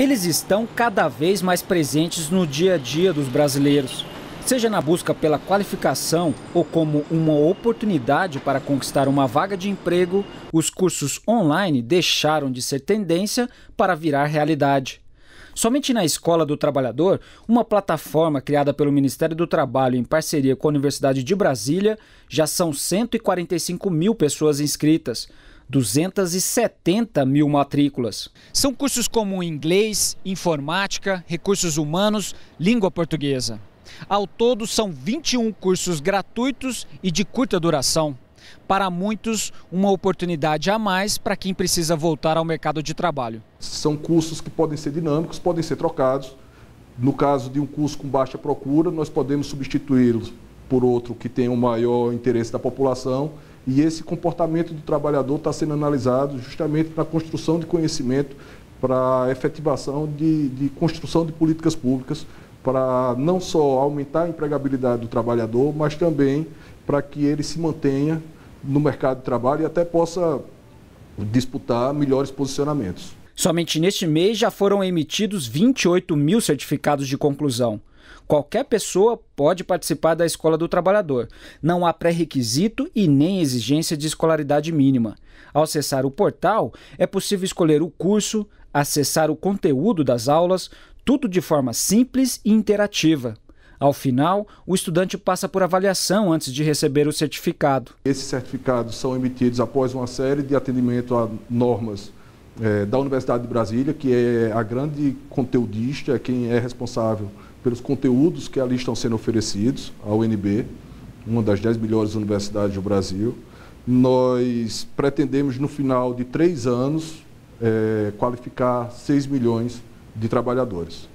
Eles estão cada vez mais presentes no dia a dia dos brasileiros, seja na busca pela qualificação ou como uma oportunidade para conquistar uma vaga de emprego, os cursos online deixaram de ser tendência para virar realidade. Somente na Escola do Trabalhador, uma plataforma criada pelo Ministério do Trabalho em parceria com a Universidade de Brasília, já são 145 mil pessoas inscritas, 270 mil matrículas. São cursos como inglês, informática, recursos humanos, língua portuguesa. Ao todo, são 21 cursos gratuitos e de curta duração. Para muitos, uma oportunidade a mais para quem precisa voltar ao mercado de trabalho. São cursos que podem ser dinâmicos, podem ser trocados. No caso de um curso com baixa procura, nós podemos substituí-los por outro que tenha um maior interesse da população e esse comportamento do trabalhador está sendo analisado justamente na construção de conhecimento para efetivação de, de construção de políticas públicas para não só aumentar a empregabilidade do trabalhador, mas também para que ele se mantenha no mercado de trabalho e até possa disputar melhores posicionamentos. Somente neste mês já foram emitidos 28 mil certificados de conclusão. Qualquer pessoa pode participar da Escola do Trabalhador. Não há pré-requisito e nem exigência de escolaridade mínima. Ao acessar o portal, é possível escolher o curso, acessar o conteúdo das aulas, tudo de forma simples e interativa. Ao final, o estudante passa por avaliação antes de receber o certificado. Esses certificados são emitidos após uma série de atendimento a normas é, da Universidade de Brasília, que é a grande conteudista, é quem é responsável pelos conteúdos que ali estão sendo oferecidos à UNB, uma das dez melhores universidades do Brasil. Nós pretendemos, no final de três anos, é, qualificar 6 milhões de trabalhadores.